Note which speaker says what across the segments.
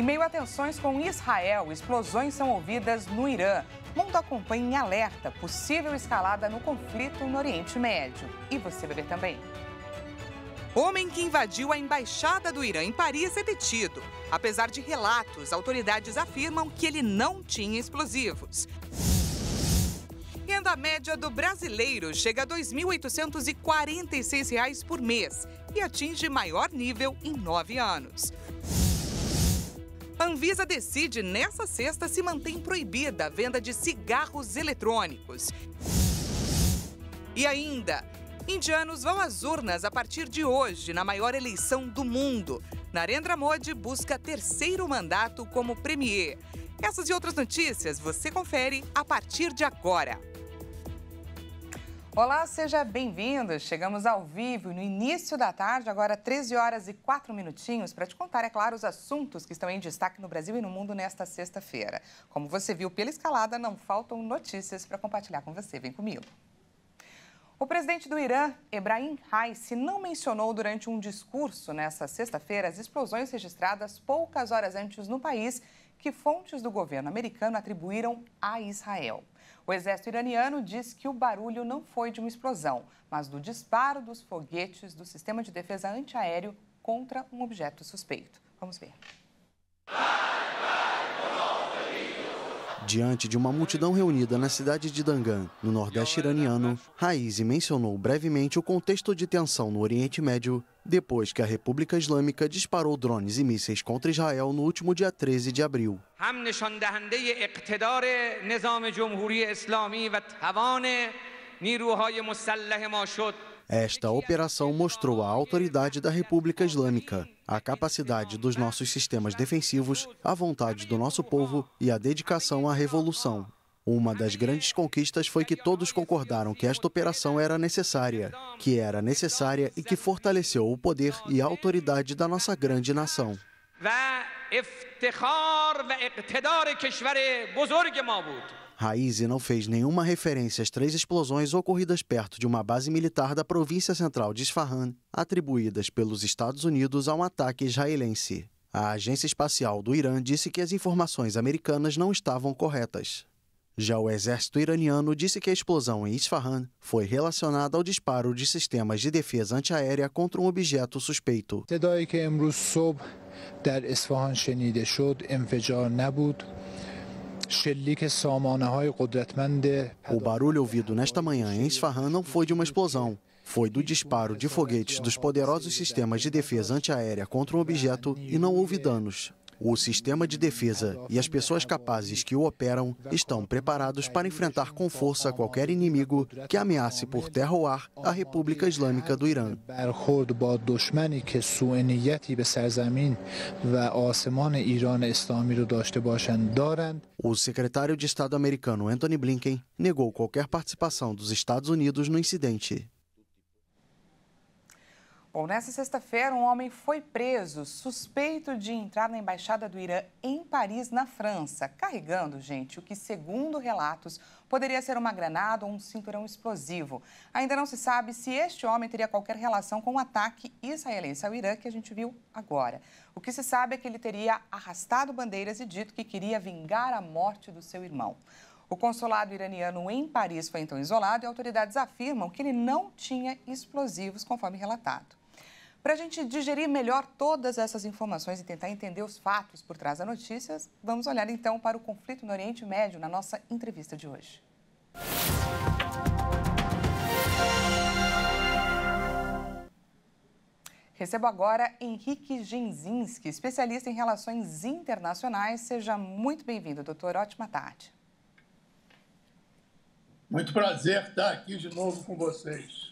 Speaker 1: Em meio a tensões com Israel, explosões são ouvidas no Irã. Mundo acompanha em alerta possível escalada no conflito no Oriente Médio. E você vai também. Homem que invadiu a embaixada do Irã em Paris é detido. Apesar de relatos, autoridades afirmam que ele não tinha explosivos. Renda média do brasileiro chega a R$ 2.846 por mês e atinge maior nível em nove anos. A Anvisa decide nessa sexta se mantém proibida a venda de cigarros eletrônicos. E ainda, indianos vão às urnas a partir de hoje na maior eleição do mundo. Narendra Modi busca terceiro mandato como premier. Essas e outras notícias você confere a partir de agora. Olá, seja bem-vindo. Chegamos ao vivo no início da tarde, agora 13 horas e 4 minutinhos, para te contar, é claro, os assuntos que estão em destaque no Brasil e no mundo nesta sexta-feira. Como você viu pela escalada, não faltam notícias para compartilhar com você. Vem comigo. O presidente do Irã, Ebrahim Raisi, não mencionou durante um discurso nesta sexta-feira as explosões registradas poucas horas antes no país, que fontes do governo americano atribuíram a Israel. O exército iraniano diz que o barulho não foi de uma explosão, mas do disparo dos foguetes do sistema de defesa antiaéreo contra um objeto suspeito. Vamos ver.
Speaker 2: Diante de uma multidão reunida na cidade de Dangan, no Nordeste iraniano, Raizi mencionou brevemente o contexto de tensão no Oriente Médio depois que a República Islâmica disparou drones e mísseis contra Israel no último dia 13 de abril. Esta operação mostrou a autoridade da República Islâmica a capacidade dos nossos sistemas defensivos, a vontade do nosso povo e a dedicação à revolução. Uma das grandes conquistas foi que todos concordaram que esta operação era necessária, que era necessária e que fortaleceu o poder e a autoridade da nossa grande nação.
Speaker 1: افتخار و اقتدار کشور بزرگ ما بود
Speaker 2: Raizi não fez nenhuma referência às três explosões ocorridas perto de uma base militar da província central de Isfahan, atribuídas pelos Estados Unidos a um ataque israelense. A agência espacial do Irã disse que as informações americanas não estavam corretas. Já o exército iraniano disse que a explosão em Isfahan foi relacionada ao disparo de sistemas de defesa antiaérea contra um objeto suspeito. O barulho ouvido nesta manhã em Isfahan não foi de uma explosão, foi do disparo de foguetes dos poderosos sistemas de defesa antiaérea contra um objeto e não houve danos. O sistema de defesa e as pessoas capazes que o operam estão preparados para enfrentar com força qualquer inimigo que ameace por terra ou ar a República Islâmica do Irã. O secretário de Estado americano Antony Blinken negou qualquer participação dos Estados Unidos no incidente.
Speaker 1: Bom, nessa sexta-feira, um homem foi preso, suspeito de entrar na embaixada do Irã em Paris, na França, carregando, gente, o que, segundo relatos, poderia ser uma granada ou um cinturão explosivo. Ainda não se sabe se este homem teria qualquer relação com o ataque israelense ao Irã que a gente viu agora. O que se sabe é que ele teria arrastado bandeiras e dito que queria vingar a morte do seu irmão. O consulado iraniano em Paris foi então isolado e autoridades afirmam que ele não tinha explosivos, conforme relatado. Para a gente digerir melhor todas essas informações e tentar entender os fatos por trás das notícias, vamos olhar então para o conflito no Oriente Médio na nossa entrevista de hoje. Recebo agora Henrique Genzinski, especialista em relações internacionais. Seja muito bem-vindo, doutor. Ótima tarde.
Speaker 3: Muito prazer estar
Speaker 1: aqui de novo com vocês.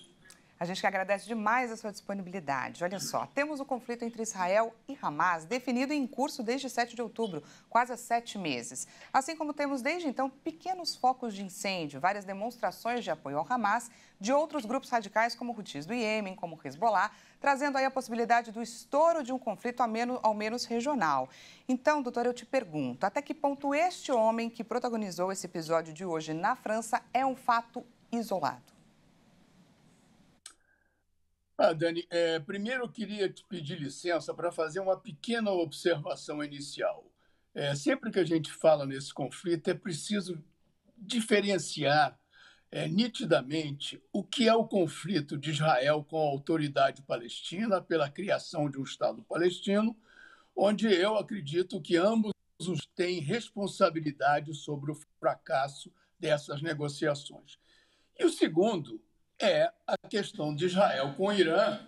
Speaker 1: A gente que agradece demais a sua disponibilidade. Olha só, temos o conflito entre Israel e Hamas definido em curso desde 7 de outubro, quase há sete meses. Assim como temos desde então pequenos focos de incêndio, várias demonstrações de apoio ao Hamas de outros grupos radicais como Houthis do Iêmen, como Hezbollah, trazendo aí a possibilidade do estouro de um conflito ao menos regional. Então, doutor, eu te pergunto, até que ponto este homem que protagonizou esse episódio de hoje na França é um fato
Speaker 3: isolado? Ah, Dani, é, primeiro eu queria te pedir licença para fazer uma pequena observação inicial. É, sempre que a gente fala nesse conflito, é preciso diferenciar é, nitidamente o que é o conflito de Israel com a autoridade palestina pela criação de um Estado palestino, onde eu acredito que ambos têm responsabilidade sobre o fracasso dessas negociações. E o segundo é a questão de Israel com o Irã,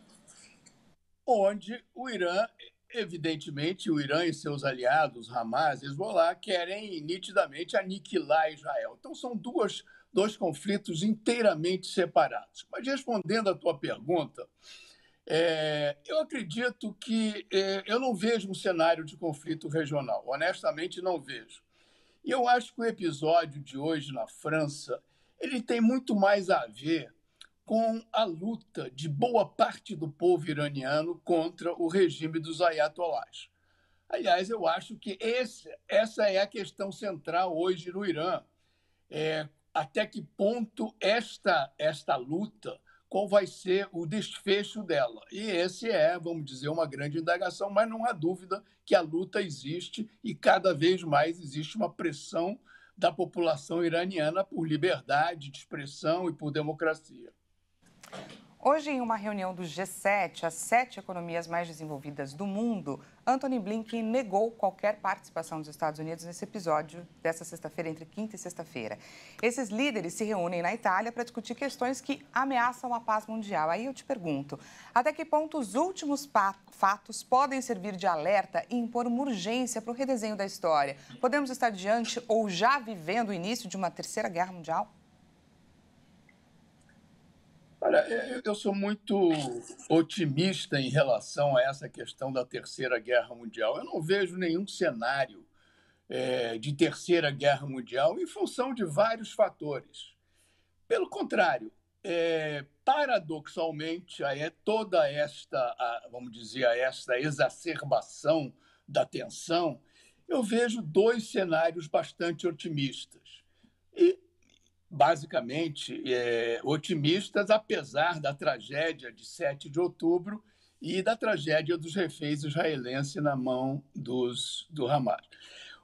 Speaker 3: onde o Irã, evidentemente, o Irã e seus aliados, Hamas, e Hezbollah, querem nitidamente aniquilar Israel. Então, são duas, dois conflitos inteiramente separados. Mas, respondendo à tua pergunta, é, eu acredito que é, eu não vejo um cenário de conflito regional, honestamente, não vejo. E eu acho que o episódio de hoje na França ele tem muito mais a ver com a luta de boa parte do povo iraniano contra o regime dos ayatolás. Aliás, eu acho que esse, essa é a questão central hoje no Irã. É, até que ponto esta, esta luta, qual vai ser o desfecho dela? E esse é, vamos dizer, uma grande indagação, mas não há dúvida que a luta existe e cada vez mais existe uma pressão da população iraniana por liberdade de expressão e por democracia.
Speaker 1: Hoje, em uma reunião do G7, as sete economias mais desenvolvidas do mundo, Anthony Blinken negou qualquer participação dos Estados Unidos nesse episódio dessa sexta-feira, entre quinta e sexta-feira. Esses líderes se reúnem na Itália para discutir questões que ameaçam a paz mundial. Aí eu te pergunto: até que ponto os últimos fatos podem servir de alerta e impor uma urgência para o redesenho da história? Podemos estar diante ou já vivendo o início de uma terceira guerra mundial?
Speaker 3: Olha, eu sou muito otimista em relação a essa questão da Terceira Guerra Mundial. Eu não vejo nenhum cenário é, de Terceira Guerra Mundial em função de vários fatores. Pelo contrário, é, paradoxalmente, é toda esta, a, vamos dizer, esta exacerbação da tensão, eu vejo dois cenários bastante otimistas. E basicamente é, otimistas, apesar da tragédia de 7 de outubro e da tragédia dos reféns israelenses na mão dos, do Hamas.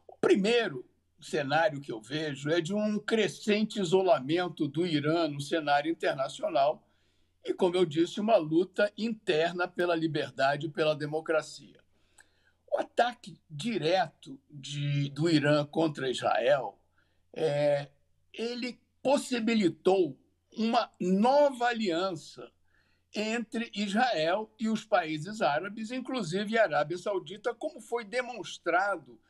Speaker 3: O primeiro cenário que eu vejo é de um crescente isolamento do Irã no cenário internacional e, como eu disse, uma luta interna pela liberdade e pela democracia. O ataque direto de, do Irã contra Israel é, ele possibilitou uma nova aliança entre Israel e os países árabes, inclusive a Arábia Saudita, como foi demonstrado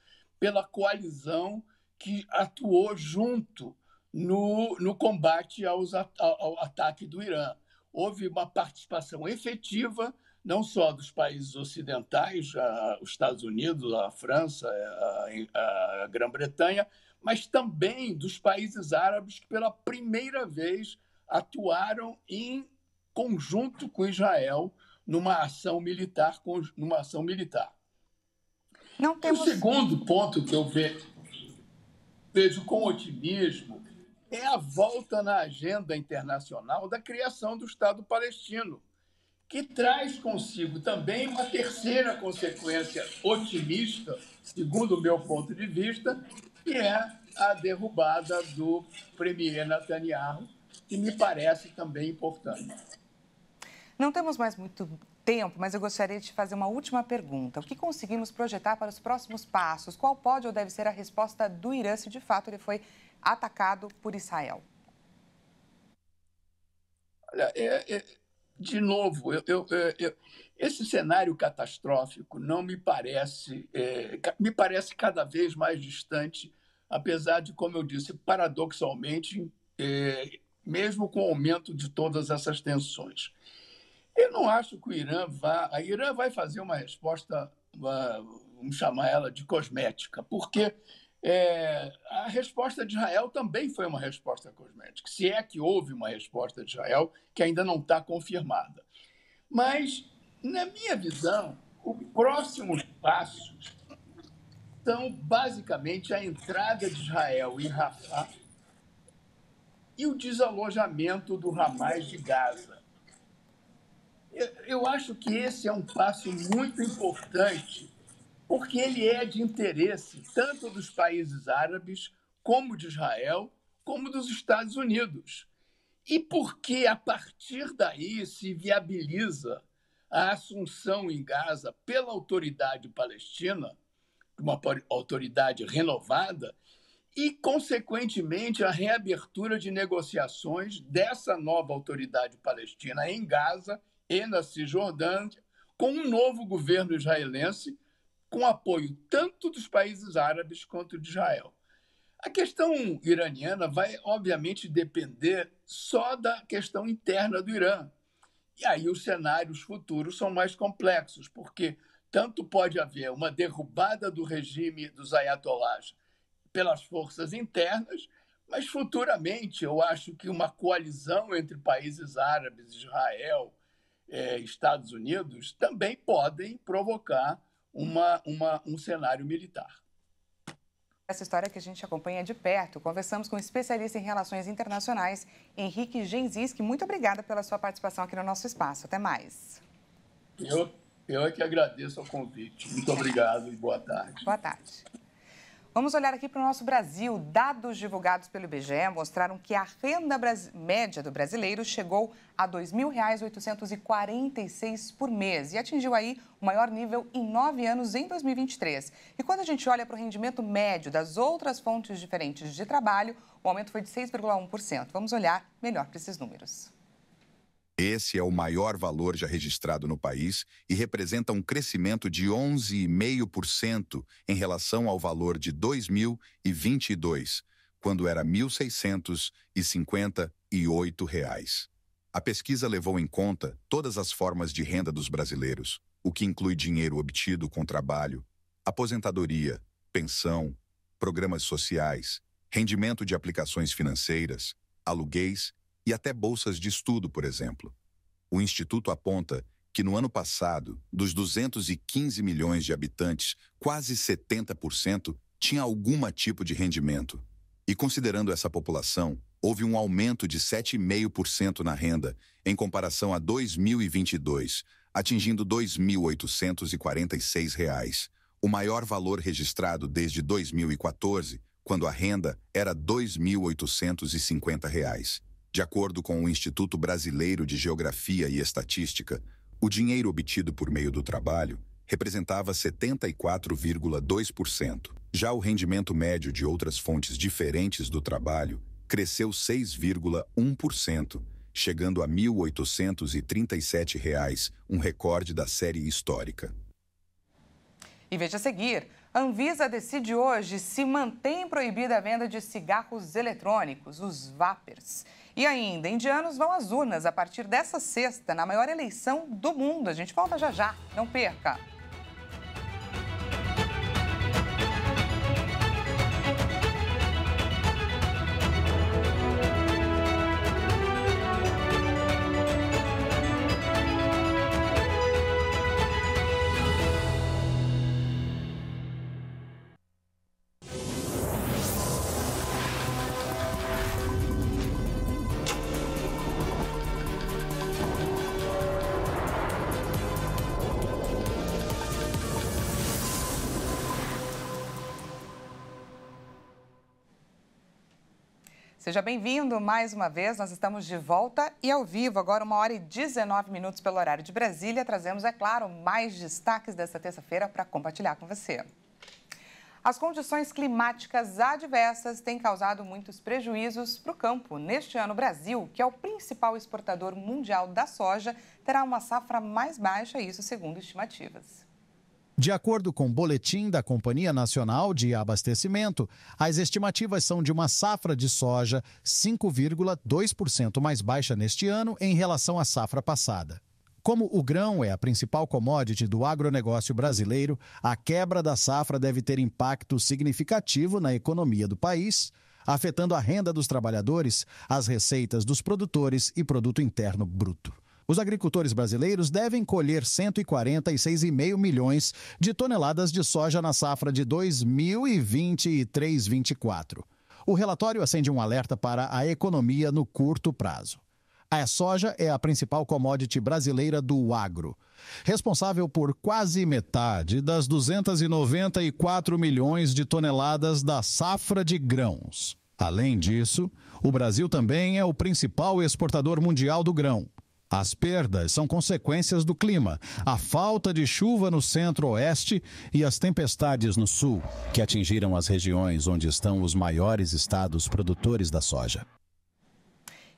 Speaker 3: pela coalizão que atuou junto no, no combate aos, ao, ao ataque do Irã. Houve uma participação efetiva, não só dos países ocidentais, a, os Estados Unidos, a França, a, a Grã-Bretanha, mas também dos países árabes que pela primeira vez atuaram em conjunto com Israel numa ação militar, numa ação militar. Não temos... O segundo ponto que eu vejo, vejo com otimismo é a volta na agenda internacional da criação do Estado palestino, que traz consigo também uma terceira consequência otimista, segundo o meu ponto de vista, que é a derrubada do premier Netanyahu, que me parece também importante.
Speaker 1: Não temos mais muito tempo, mas eu gostaria de te fazer uma última pergunta. O que conseguimos projetar para os próximos passos? Qual pode ou deve ser a resposta do Irã se de fato ele foi atacado por Israel?
Speaker 3: Olha, é, é, de novo, eu, eu, eu, esse cenário catastrófico não me parece, é, me parece cada vez mais distante, apesar de, como eu disse, paradoxalmente, é, mesmo com o aumento de todas essas tensões. Eu não acho que o Irã vá. A Irã vai fazer uma resposta, vamos chamar ela de cosmética, porque é, a resposta de Israel também foi uma resposta cosmética, se é que houve uma resposta de Israel que ainda não está confirmada. Mas na minha visão, os próximos passos são basicamente a entrada de Israel em Rafah e o desalojamento do Hamas de Gaza. Eu acho que esse é um passo muito importante, porque ele é de interesse tanto dos países árabes, como de Israel, como dos Estados Unidos. E porque a partir daí se viabiliza a assunção em Gaza pela autoridade palestina, uma autoridade renovada, e, consequentemente, a reabertura de negociações dessa nova autoridade palestina em Gaza e na Cisjordânia com um novo governo israelense, com apoio tanto dos países árabes quanto de Israel. A questão iraniana vai, obviamente, depender só da questão interna do Irã, e aí os cenários futuros são mais complexos, porque tanto pode haver uma derrubada do regime dos ayatolás pelas forças internas, mas futuramente eu acho que uma coalizão entre países árabes, Israel, é, Estados Unidos, também podem provocar uma, uma, um cenário militar. Essa
Speaker 1: história que a gente acompanha de perto. Conversamos com o especialista em relações internacionais, Henrique Genziski. Muito obrigada pela sua participação aqui no nosso espaço. Até mais.
Speaker 3: Eu, eu é que agradeço o convite. Muito obrigado e boa tarde.
Speaker 1: Boa tarde. Vamos olhar aqui para o nosso Brasil. Dados divulgados pelo IBGE mostraram que a renda média do brasileiro chegou a R$ 2.846 por mês e atingiu aí o maior nível em nove anos em 2023. E quando a gente olha para o rendimento médio das outras fontes diferentes de trabalho, o aumento foi de 6,1%. Vamos olhar melhor para esses números.
Speaker 4: Esse é o maior valor já registrado no país e representa um crescimento de 11,5% em relação ao valor de 2022, quando era R$ 1.658. A pesquisa levou em conta todas as formas de renda dos brasileiros, o que inclui dinheiro obtido com trabalho, aposentadoria, pensão, programas sociais, rendimento de aplicações financeiras, aluguéis e até bolsas de estudo, por exemplo. O Instituto aponta que no ano passado, dos 215 milhões de habitantes, quase 70% tinha algum tipo de rendimento. E considerando essa população, houve um aumento de 7,5% na renda em comparação a 2022, atingindo R$ 2.846, o maior valor registrado desde 2014, quando a renda era R$ 2.850. De acordo com o Instituto Brasileiro de Geografia e Estatística, o dinheiro obtido por meio do trabalho representava 74,2%. Já o rendimento médio de outras fontes diferentes do trabalho cresceu 6,1%, chegando a R$ 1.837, reais, um recorde da série histórica.
Speaker 1: E veja a seguir. A Anvisa decide hoje se mantém proibida a venda de cigarros eletrônicos, os vapers. E ainda, indianos vão às urnas a partir dessa sexta, na maior eleição do mundo. A gente volta já já, não perca! Seja bem-vindo mais uma vez. Nós estamos de volta e ao vivo, agora uma hora e 19 minutos pelo horário de Brasília. Trazemos, é claro, mais destaques desta terça-feira para compartilhar com você. As condições climáticas adversas têm causado muitos prejuízos para o campo. Neste ano, o Brasil, que é o principal exportador mundial da soja, terá uma safra mais baixa, isso segundo estimativas.
Speaker 5: De acordo com o boletim da Companhia Nacional de Abastecimento, as estimativas são de uma safra de soja 5,2% mais baixa neste ano em relação à safra passada. Como o grão é a principal commodity do agronegócio brasileiro, a quebra da safra deve ter impacto significativo na economia do país, afetando a renda dos trabalhadores, as receitas dos produtores e produto interno bruto. Os agricultores brasileiros devem colher 146,5 milhões de toneladas de soja na safra de 2023-24. O relatório acende um alerta para a economia no curto prazo. A soja é a principal commodity brasileira do agro, responsável por quase metade das 294 milhões de toneladas da safra de grãos. Além disso, o Brasil também é o principal exportador mundial do grão, as perdas são consequências do clima, a falta de chuva no centro-oeste e as tempestades no sul, que atingiram as regiões onde estão os maiores estados produtores da soja.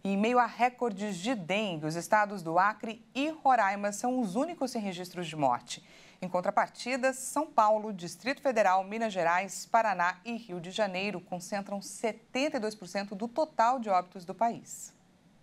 Speaker 1: Em meio a recordes de dengue, os estados do Acre e Roraima são os únicos sem registros de morte. Em contrapartida, São Paulo, Distrito Federal, Minas Gerais, Paraná e Rio de Janeiro concentram 72% do total de óbitos do país.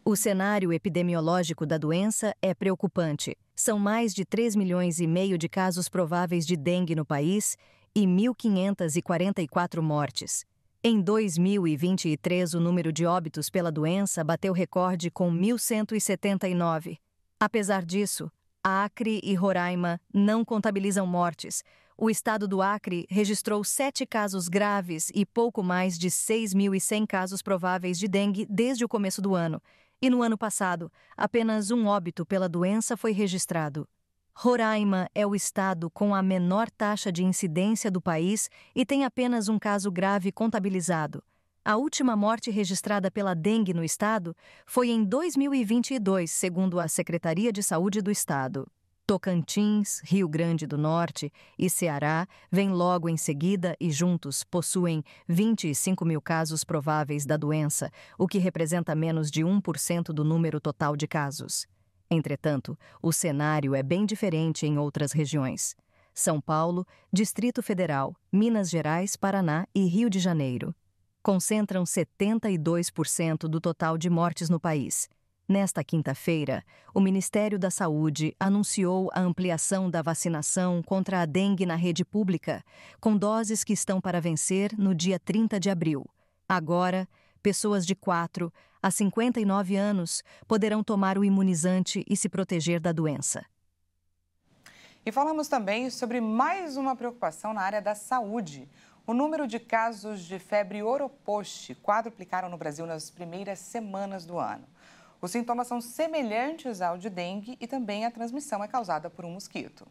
Speaker 6: O cenário epidemiológico da doença é preocupante. São mais de 3 milhões e meio de casos prováveis de dengue no país e 1.544 mortes. Em 2023, o número de óbitos pela doença bateu recorde com 1.179. Apesar disso, Acre e Roraima não contabilizam mortes. O estado do Acre registrou sete casos graves e pouco mais de 6.100 casos prováveis de dengue desde o começo do ano e no ano passado, apenas um óbito pela doença foi registrado. Roraima é o estado com a menor taxa de incidência do país e tem apenas um caso grave contabilizado. A última morte registrada pela dengue no estado foi em 2022, segundo a Secretaria de Saúde do Estado. Tocantins, Rio Grande do Norte e Ceará vêm logo em seguida e juntos possuem 25 mil casos prováveis da doença, o que representa menos de 1% do número total de casos. Entretanto, o cenário é bem diferente em outras regiões. São Paulo, Distrito Federal, Minas Gerais, Paraná e Rio de Janeiro concentram 72% do total de mortes no país. Nesta quinta-feira, o Ministério da Saúde anunciou a ampliação da vacinação contra a dengue na rede pública, com doses que estão para vencer no dia 30 de abril. Agora, pessoas de 4 a 59 anos poderão tomar o imunizante e se proteger da doença.
Speaker 1: E falamos também sobre mais uma preocupação na área da saúde. O número de casos de febre oroposte quadruplicaram no Brasil nas primeiras semanas do ano. Os sintomas são semelhantes ao de dengue e também a transmissão é causada por um mosquito.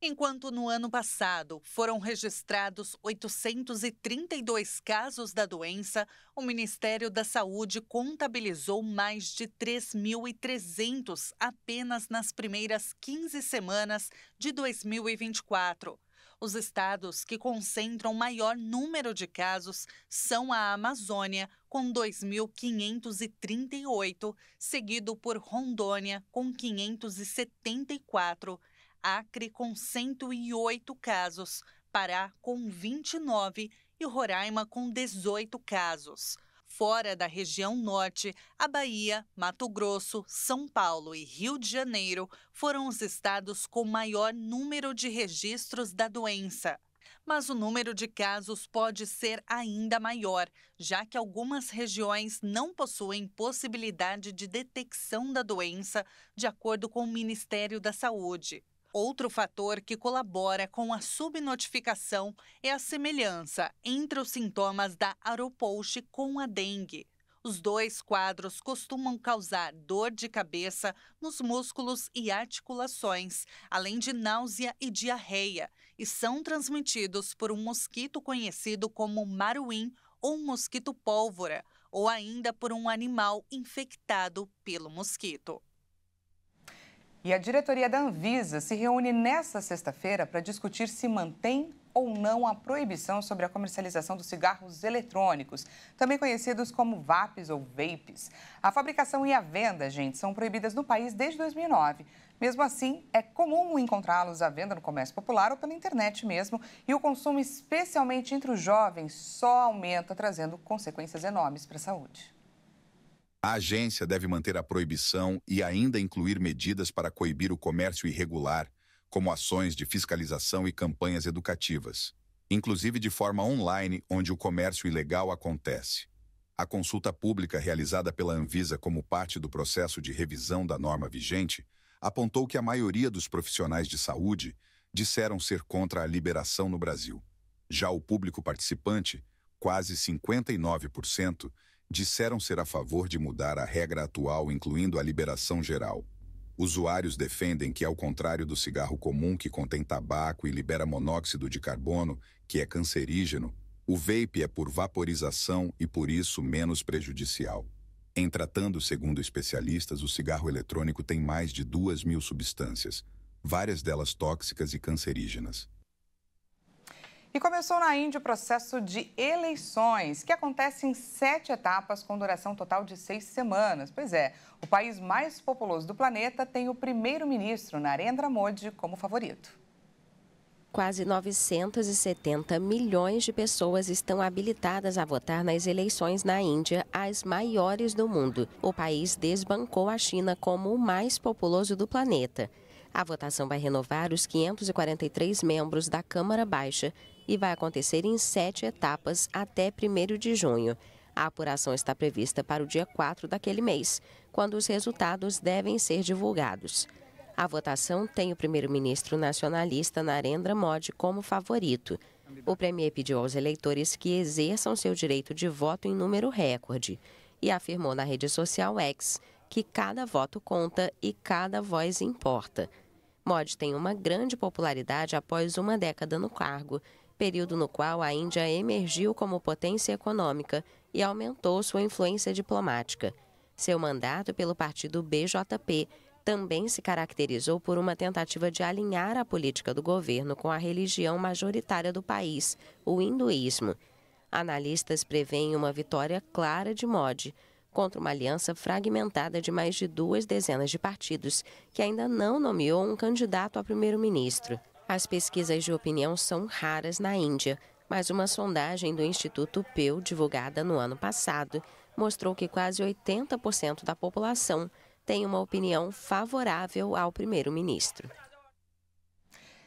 Speaker 7: Enquanto no ano passado foram registrados 832 casos da doença, o Ministério da Saúde contabilizou mais de 3.300 apenas nas primeiras 15 semanas de 2024. Os estados que concentram maior número de casos são a Amazônia, com 2.538, seguido por Rondônia, com 574, Acre, com 108 casos, Pará, com 29 e Roraima, com 18 casos fora da região norte, a Bahia, Mato Grosso, São Paulo e Rio de Janeiro foram os estados com maior número de registros da doença. Mas o número de casos pode ser ainda maior, já que algumas regiões não possuem possibilidade de detecção da doença, de acordo com o Ministério da Saúde. Outro fator que colabora com a subnotificação é a semelhança entre os sintomas da aeropouche com a dengue. Os dois quadros costumam causar dor de cabeça nos músculos e articulações, além de náusea e diarreia, e são transmitidos por um mosquito conhecido como maruim ou mosquito pólvora, ou ainda por um animal infectado pelo mosquito.
Speaker 1: E a diretoria da Anvisa se reúne nesta sexta-feira para discutir se mantém ou não a proibição sobre a comercialização dos cigarros eletrônicos, também conhecidos como VAPs ou vapes. A fabricação e a venda, gente, são proibidas no país desde 2009. Mesmo assim, é comum encontrá-los à venda no comércio popular ou pela internet mesmo, e o consumo, especialmente entre os jovens, só aumenta, trazendo consequências enormes para a saúde.
Speaker 4: A agência deve manter a proibição e ainda incluir medidas para coibir o comércio irregular, como ações de fiscalização e campanhas educativas, inclusive de forma online, onde o comércio ilegal acontece. A consulta pública realizada pela Anvisa como parte do processo de revisão da norma vigente apontou que a maioria dos profissionais de saúde disseram ser contra a liberação no Brasil. Já o público participante, quase 59%, disseram ser a favor de mudar a regra atual, incluindo a liberação geral. Usuários defendem que, ao contrário do cigarro comum que contém tabaco e libera monóxido de carbono, que é cancerígeno, o vape é por vaporização e por isso menos prejudicial. Em tratando, segundo especialistas, o cigarro eletrônico tem mais de duas mil substâncias, várias delas tóxicas e cancerígenas.
Speaker 1: E começou na Índia o processo de eleições, que acontece em sete etapas com duração total de seis semanas. Pois é, o país mais populoso do planeta tem o primeiro-ministro Narendra Modi como favorito.
Speaker 8: Quase 970 milhões de pessoas estão habilitadas a votar nas eleições na Índia, as maiores do mundo. O país desbancou a China como o mais populoso do planeta. A votação vai renovar os 543 membros da Câmara Baixa e vai acontecer em sete etapas até 1 de junho. A apuração está prevista para o dia 4 daquele mês, quando os resultados devem ser divulgados. A votação tem o primeiro-ministro nacionalista Narendra Modi como favorito. O premier pediu aos eleitores que exerçam seu direito de voto em número recorde e afirmou na rede social X que cada voto conta e cada voz importa. Modi tem uma grande popularidade após uma década no cargo, período no qual a Índia emergiu como potência econômica e aumentou sua influência diplomática. Seu mandato pelo partido BJP também se caracterizou por uma tentativa de alinhar a política do governo com a religião majoritária do país, o hinduísmo. Analistas preveem uma vitória clara de Modi, contra uma aliança fragmentada de mais de duas dezenas de partidos, que ainda não nomeou um candidato a primeiro-ministro. As pesquisas de opinião são raras na Índia, mas uma sondagem do Instituto Pew, divulgada no ano passado, mostrou que quase 80% da população tem uma opinião favorável ao primeiro-ministro.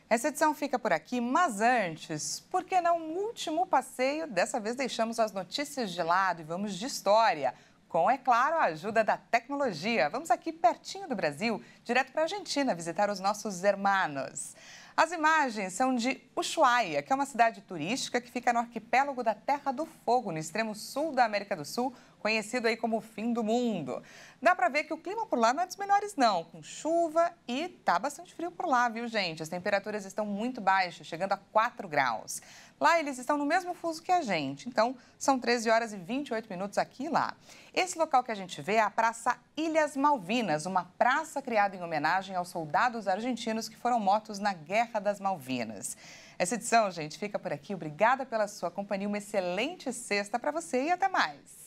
Speaker 1: Essa edição fica por aqui, mas antes, por que não um último passeio? Dessa vez deixamos as notícias de lado e vamos de história com, é claro, a ajuda da tecnologia. Vamos aqui pertinho do Brasil, direto para a Argentina, visitar os nossos hermanos. As imagens são de Ushuaia, que é uma cidade turística que fica no arquipélago da Terra do Fogo, no extremo sul da América do Sul, conhecido aí como fim do mundo. Dá para ver que o clima por lá não é dos melhores não, com chuva e tá bastante frio por lá, viu, gente? As temperaturas estão muito baixas, chegando a 4 graus. Lá eles estão no mesmo fuso que a gente, então são 13 horas e 28 minutos aqui e lá. Esse local que a gente vê é a Praça Ilhas Malvinas, uma praça criada em homenagem aos soldados argentinos que foram mortos na Guerra das Malvinas. Essa edição, gente, fica por aqui. Obrigada pela sua companhia. Uma excelente sexta para você e até mais.